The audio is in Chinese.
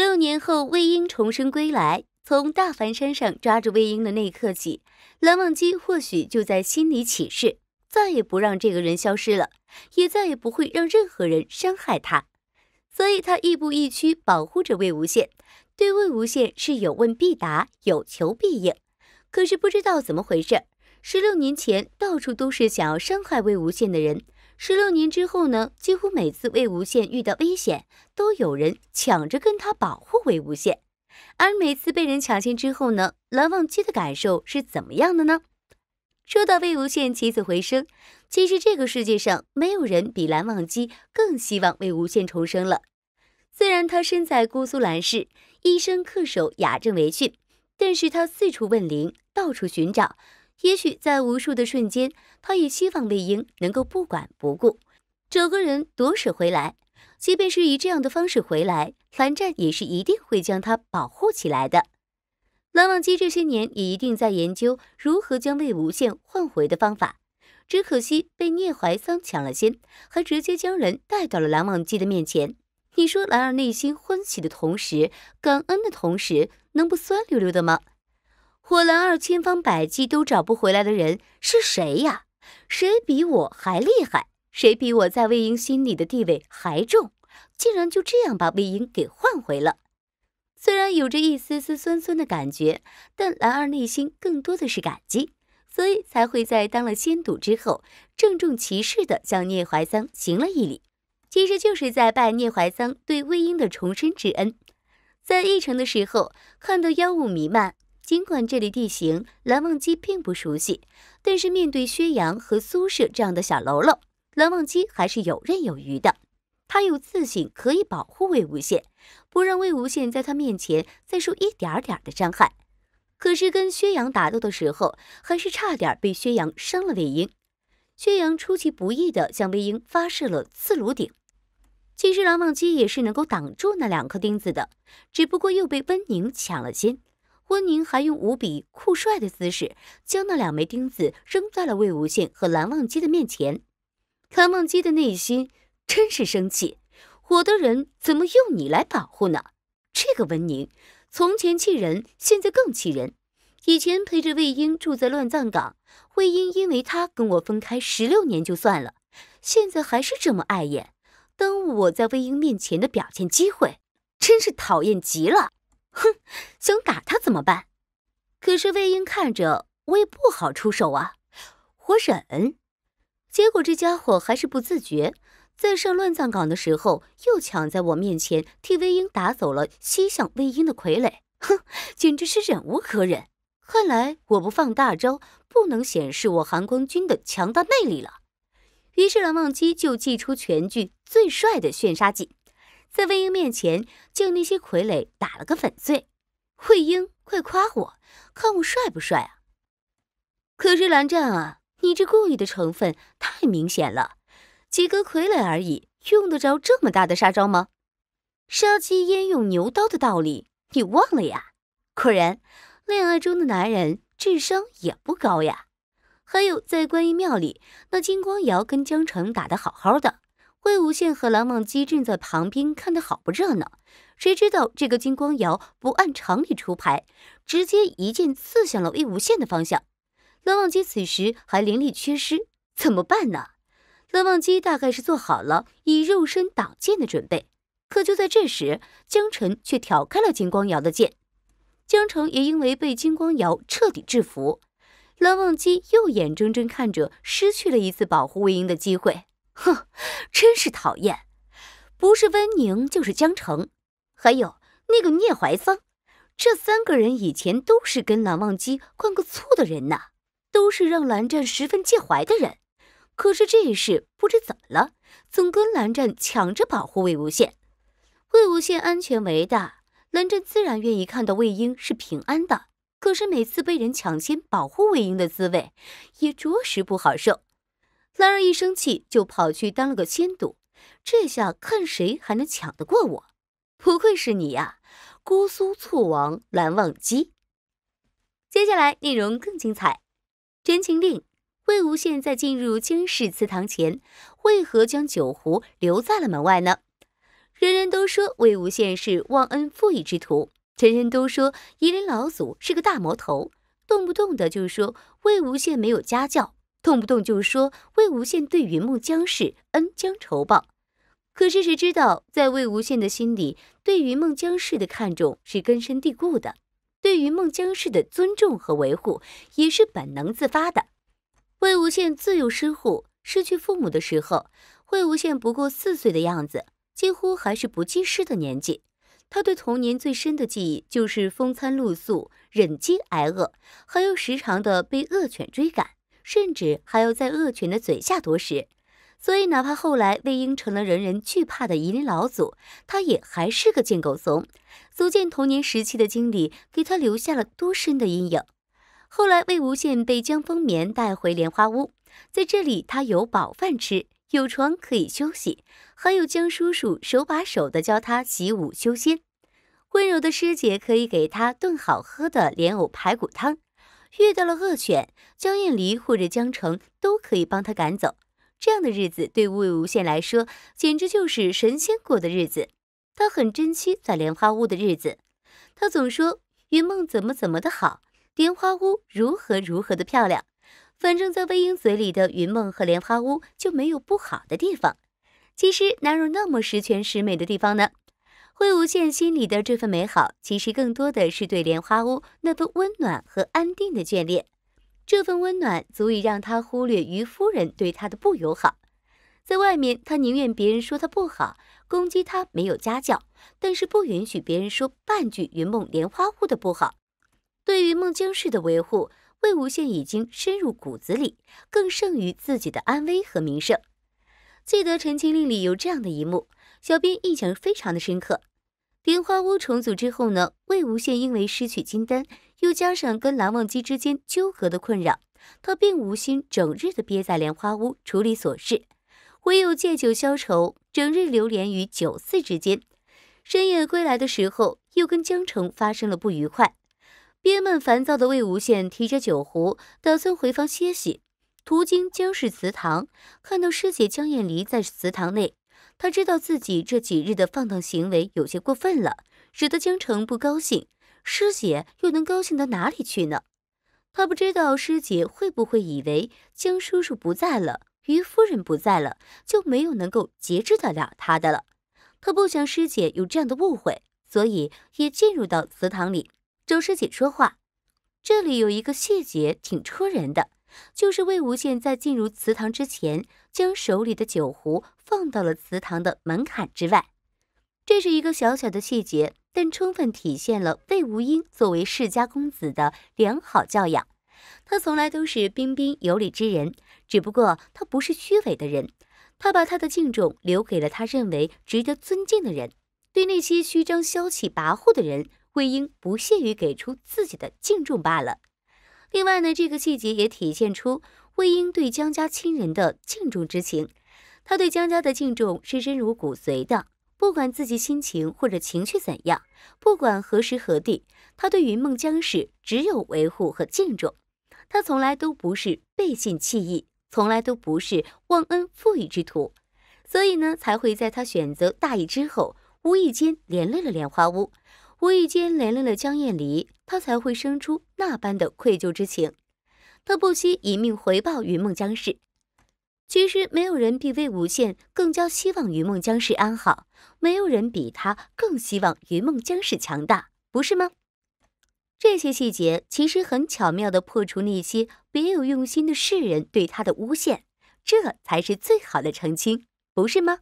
六年后，魏婴重生归来。从大梵山上抓住魏婴的那一刻起，蓝忘机或许就在心里起誓，再也不让这个人消失了，也再也不会让任何人伤害他。所以，他亦步亦趋保护着魏无羡，对魏无羡是有问必答，有求必应。可是，不知道怎么回事，十六年前到处都是想要伤害魏无羡的人。十六年之后呢，几乎每次魏无羡遇到危险，都有人抢着跟他保护魏无羡。而每次被人抢先之后呢，蓝忘机的感受是怎么样的呢？说到魏无羡起死回生，其实这个世界上没有人比蓝忘机更希望魏无羡重生了。虽然他身在姑苏蓝氏，一生恪守雅正为训，但是他四处问灵，到处寻找。也许在无数的瞬间，他也希望魏婴能够不管不顾，整个人夺舍回来。即便是以这样的方式回来，蓝湛也是一定会将他保护起来的。蓝忘机这些年也一定在研究如何将魏无羡换回的方法，只可惜被聂怀桑抢了先，还直接将人带到了蓝忘机的面前。你说蓝儿内心欢喜的同时，感恩的同时，能不酸溜溜的吗？火兰二千方百计都找不回来的人是谁呀？谁比我还厉害？谁比我在魏婴心里的地位还重？竟然就这样把魏婴给换回了。虽然有着一丝丝酸酸的感觉，但兰二内心更多的是感激，所以才会在当了先主之后，郑重其事的向聂怀桑行了一礼，其实就是在拜聂怀桑对魏婴的重生之恩。在异城的时候，看到妖雾弥漫。尽管这里地形蓝忘机并不熟悉，但是面对薛洋和苏轼这样的小喽啰，蓝忘机还是游刃有余的。他有自信可以保护魏无羡，不让魏无羡在他面前再受一点点的伤害。可是跟薛洋打斗的时候，还是差点被薛洋伤了魏婴。薛洋出其不意的向魏婴发射了刺颅顶。其实蓝忘机也是能够挡住那两颗钉子的，只不过又被温宁抢了先。温宁还用无比酷帅的姿势，将那两枚钉子扔在了魏无羡和蓝忘机的面前。蓝忘机的内心真是生气，我的人怎么用你来保护呢？这个温宁，从前气人，现在更气人。以前陪着魏婴住在乱葬岗，魏婴因为他跟我分开十六年就算了，现在还是这么碍眼，耽误我在魏婴面前的表现机会，真是讨厌极了。哼，想打他怎么办？可是魏婴看着我也不好出手啊，我忍。结果这家伙还是不自觉，在上乱葬岗的时候又抢在我面前替魏婴打走了西向魏婴的傀儡。哼，简直是忍无可忍！看来我不放大招，不能显示我含光君的强大魅力了。于是蓝忘机就祭出全剧最帅的炫杀技。在魏婴面前，将那些傀儡打了个粉碎。魏婴，快夸我，看我帅不帅啊！可是蓝湛啊，你这故意的成分太明显了，几个傀儡而已，用得着这么大的杀招吗？杀鸡焉用牛刀的道理，你忘了呀？果然，恋爱中的男人智商也不高呀。还有，在观音庙里，那金光瑶跟江澄打得好好的。魏无羡和蓝忘机正在旁边看的好不热闹，谁知道这个金光瑶不按常理出牌，直接一剑刺向了魏无羡的方向。蓝忘机此时还灵力缺失，怎么办呢？蓝忘机大概是做好了以肉身挡剑的准备，可就在这时，江澄却挑开了金光瑶的剑。江澄也因为被金光瑶彻底制服，蓝忘机又眼睁睁看着失去了一次保护魏婴的机会。哼，真是讨厌！不是温宁，就是江澄，还有那个聂怀桑，这三个人以前都是跟蓝忘机灌过醋的人呢，都是让蓝湛十分介怀的人。可是这一事不知怎么了，总跟蓝湛抢着保护魏无羡。魏无羡安全为大，蓝湛自然愿意看到魏婴是平安的。可是每次被人抢先保护魏婴的滋味，也着实不好受。男人一生气就跑去当了个仙赌，这下看谁还能抢得过我！不愧是你呀，姑苏醋王蓝忘机。接下来内容更精彩，《陈情令》。魏无羡在进入江氏祠堂前，为何将酒壶留在了门外呢？人人都说魏无羡是忘恩负义之徒，人人都说夷陵老祖是个大魔头，动不动的就说魏无羡没有家教。动不动就说魏无羡对云梦江氏恩将仇报，可是谁知道，在魏无羡的心里，对云梦江氏的看重是根深蒂固的，对云梦江氏的尊重和维护也是本能自发的。魏无羡自幼失怙，失去父母的时候，魏无羡不过四岁的样子，几乎还是不记事的年纪。他对童年最深的记忆就是风餐露宿、忍饥挨饿，还有时常的被恶犬追赶。甚至还要在恶犬的嘴下夺食，所以哪怕后来魏婴成了人人惧怕的夷陵老祖，他也还是个贱狗怂，足见童年时期的经历给他留下了多深的阴影。后来魏无羡被江丰眠带回莲花坞，在这里他有饱饭吃，有床可以休息，还有江叔叔手把手的教他习武修仙，温柔的师姐可以给他炖好喝的莲藕排骨汤。遇到了恶犬，江燕离或者江澄都可以帮他赶走。这样的日子对魏无羡来说简直就是神仙过的日子。他很珍惜在莲花坞的日子，他总说云梦怎么怎么的好，莲花坞如何如何的漂亮。反正，在魏婴嘴里的云梦和莲花坞就没有不好的地方。其实哪有那么十全十美的地方呢？魏无羡心里的这份美好，其实更多的是对莲花坞那份温暖和安定的眷恋。这份温暖足以让他忽略于夫人对他的不友好。在外面，他宁愿别人说他不好，攻击他没有家教，但是不允许别人说半句云梦莲花坞的不好。对于孟江氏的维护，魏无羡已经深入骨子里，更胜于自己的安危和名声。记得《陈情令》里有这样的一幕，小编印象非常的深刻。莲花坞重组之后呢？魏无羡因为失去金丹，又加上跟蓝忘机之间纠葛的困扰，他并无心整日的憋在莲花坞处理琐事，唯有借酒消愁，整日流连于酒肆之间。深夜归来的时候，又跟江澄发生了不愉快，憋闷烦躁的魏无羡提着酒壶，打算回房歇息，途经江氏祠堂，看到师姐江厌离在祠堂内。他知道自己这几日的放荡行为有些过分了，使得江澄不高兴，师姐又能高兴到哪里去呢？他不知道师姐会不会以为江叔叔不在了，于夫人不在了，就没有能够节制得了他的了。他不想师姐有这样的误会，所以也进入到祠堂里找师姐说话。这里有一个细节挺戳人的。就是魏无羡在进入祠堂之前，将手里的酒壶放到了祠堂的门槛之外。这是一个小小的细节，但充分体现了魏无英作为世家公子的良好教养。他从来都是彬彬有礼之人，只不过他不是虚伪的人。他把他的敬重留给了他认为值得尊敬的人，对那些虚张消气、跋扈的人，魏婴不屑于给出自己的敬重罢了。另外呢，这个细节也体现出魏婴对江家亲人的敬重之情。他对江家的敬重是深入骨髓的，不管自己心情或者情绪怎样，不管何时何地，他对云梦江氏只有维护和敬重。他从来都不是背信弃义，从来都不是忘恩负义之徒，所以呢，才会在他选择大义之后，无意间连累了莲花坞，无意间连累了江厌离，他才会生出那般的愧疚之情。他不惜以命回报云梦江氏。其实，没有人比魏无羡更加希望云梦江氏安好，没有人比他更希望云梦江氏强大，不是吗？这些细节其实很巧妙地破除那些别有用心的世人对他的诬陷，这才是最好的澄清，不是吗？